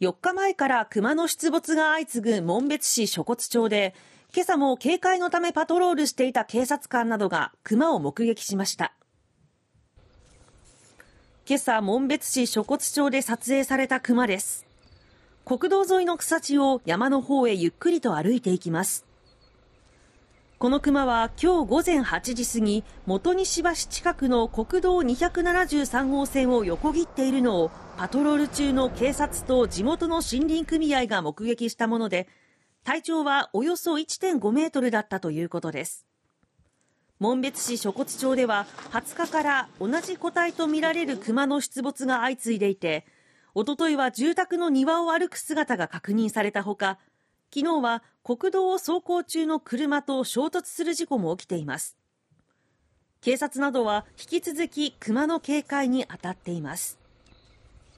4日前から熊の出没が相次ぐ門別市諸骨町で、今朝も警戒のためパトロールしていた警察官などが熊を目撃しました。今朝、門別市諸骨町で撮影された熊です。国道沿いの草地を山の方へゆっくりと歩いていきます。このクマは今日午前8時過ぎ、元西橋近くの国道273号線を横切っているのをパトロール中の警察と地元の森林組合が目撃したもので、体長はおよそ1.5メートルだったということです。紋別市諸骨町では20日から同じ個体とみられるクマの出没が相次いでいて、おとといは住宅の庭を歩く姿が確認されたほか、昨日は国道を走行中の車と衝突する事故も起きています警察などは引き続き熊の警戒に当たっています